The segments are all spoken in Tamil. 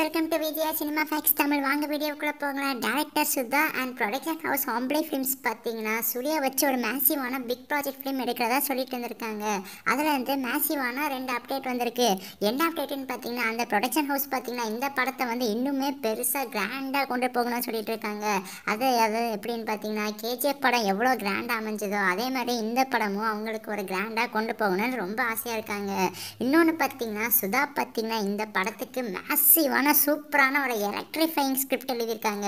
welcome to Vijaya cinema facts Tamil வாங்க வீடியோக்குள்ளே போகலாம் director Sudha and production house Hombale films பார்த்தீங்கன்னா சுரியா வச்சு ஒரு மேசிவான பிக் ப்ராஜெக்ட் ஃபிலிம் எடுக்கிறதா சொல்லிட்டு இருந்திருக்காங்க அதில் வந்து மேசிவான ரெண்டு அப்டேட் வந்திருக்கு என்ன அப்டேட்னு பார்த்தீங்கன்னா அந்த ப்ரொடக்ஷன் ஹவுஸ் பார்த்தீங்கன்னா இந்த படத்தை வந்து இன்னுமே பெருசாக கிராண்டாக கொண்டு போகணும்னு சொல்லிட்டு இருக்காங்க அது அது எப்படின்னு பார்த்தீங்கன்னா கேஜிஎஃப் படம் எவ்வளோ கிராண்டாக அமைஞ்சதோ அதே மாதிரி இந்த படமும் அவங்களுக்கு ஒரு கிராண்டாக கொண்டு போகணும்னு ரொம்ப ஆசையாக இருக்காங்க இன்னொன்று பார்த்தீங்கன்னா சுதா பார்த்தீங்கன்னா இந்த படத்துக்கு மேசிவான செம்ம சூப்பரான ஒரு எலக்ட்ரிஃபைங் ஸ்கிரிப்ட் எழுதியிருக்காங்க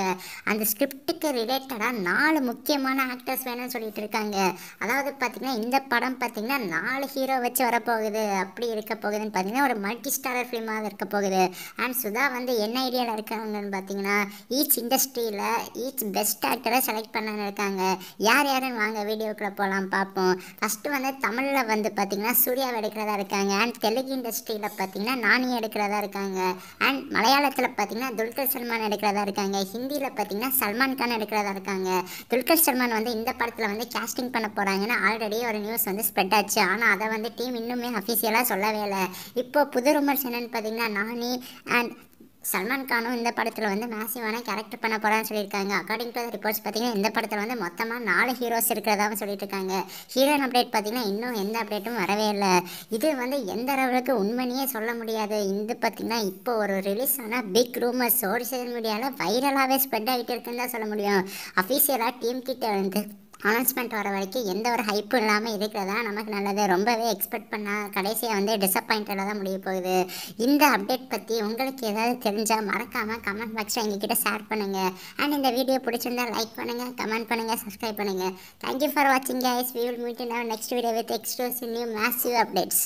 அந்த ஸ்கிரிப்டுக்கு ரிலேட்டடாக நாலு முக்கியமான ஆக்டர்ஸ் வேணும்னு சொல்லிட்டு இருக்காங்க அதாவது பார்த்தீங்கன்னா இந்த படம் பார்த்தீங்கன்னா நாலு ஹீரோ வச்சு வரப்போகுது அப்படி இருக்க போகுதுன்னு பார்த்தீங்கன்னா ஒரு மல்டி ஸ்டாரர் ஃபிலிமாக இருக்க போகுது அண்ட் சுதா வந்து என்ன ஐடியாவில் இருக்காங்கன்னு பார்த்தீங்கன்னா ஈச் இண்டஸ்ட்ரியில் ஈச் பெஸ்ட் ஆக்டரை செலக்ட் பண்ணான்னு இருக்காங்க யார் யாருன்னு வாங்க வீடியோக்குள்ளே போகலாம் பார்ப்போம் ஃபஸ்ட்டு வந்து தமிழில் வந்து பார்த்தீங்கன்னா சூர்யாவை எடுக்கிறதா இருக்காங்க அண்ட் தெலுங்கு இண்டஸ்ட்ரியில் பார்த்தீங்கன்னா நானியை எடுக்கிறதா இருக்காங்க அண்ட் மலையாள மலையாளத்தில் பார்த்தீங்கன்னா துல்கர் சல்மான் எடுக்கிறதா இருக்காங்க ஹிந்தியில் பார்த்தீங்கன்னா சல்மான் கான் எடுக்கிறதா இருக்காங்க துல்கர் சல்மான் வந்து இந்த படத்தில் வந்து கேஸ்டிங் பண்ண போகிறாங்கன்னு ஆல்ரெடி ஒரு நியூஸ் வந்து ஸ்ப்ரெட் ஆச்சு ஆனால் அதை வந்து டீம் இன்னுமே அஃபீஷியலாக சொல்லவே இல்லை இப்போ புது ரூமர்ஸ் என்னென்னு பார்த்தீங்கன்னா நானி அண்ட் சல்மான் கானும் இந்த படத்தில் வந்து மேசிவான கேரக்டர் பண்ண போகிறான்னு சொல்லியிருக்காங்க அக்கார்டிங் டு ரிப்போர்ட்ஸ் பார்த்தீங்கன்னா இந்த படத்தில் வந்து மொத்தமாக நாலு ஹீரோஸ் இருக்கிறதாவும் சொல்லிட்டு இருக்காங்க ஹீரோயின் அப்டேட் பார்த்தீங்கன்னா இன்னும் எந்த அப்டேட்டும் வரவே இல்லை இது வந்து எந்த அளவுக்கு உண்மையே சொல்ல முடியாது இது பார்த்திங்கன்னா இப்போ ஒரு ரிலீஸ் ஆனால் பிக் ரூமர் சோஷியல் மீடியாவில் வைரலாகவே ஸ்ப்ரெட் ஆகிட்டு இருக்குன்னு தான் சொல்ல முடியும் அஃபீஷியலாக டீம் கிட்ட வந்து அனௌன்ஸ்மெண்ட் வர வரைக்கும் எந்த ஒரு ஹைப்பும் இல்லாமல் இருக்கிறதா நமக்கு நல்லது ரொம்பவே எக்ஸ்பெக்ட் பண்ணால் கடைசியாக வந்து டிசப்பாயிண்டடாக தான் முடிய போகுது இந்த அப்டேட் பற்றி உங்களுக்கு ஏதாவது தெரிஞ்சால் மறக்காமல் கமெண்ட் பாக்ஸில் எங்ககிட்ட ஷேர் பண்ணுங்கள் அண்ட் இந்த வீடியோ பிடிச்சிருந்தா லைக் பண்ணுங்கள் கமெண்ட் பண்ணுங்கள் சப்ஸ்கிரைப் பண்ணுங்கள் தேங்க்யூ ஃபார் வாட்சிங் guys we will meet in next video with எக்ஸ்ட்ரோஸ் நியூ மேசிவ் அப்டேட்ஸ்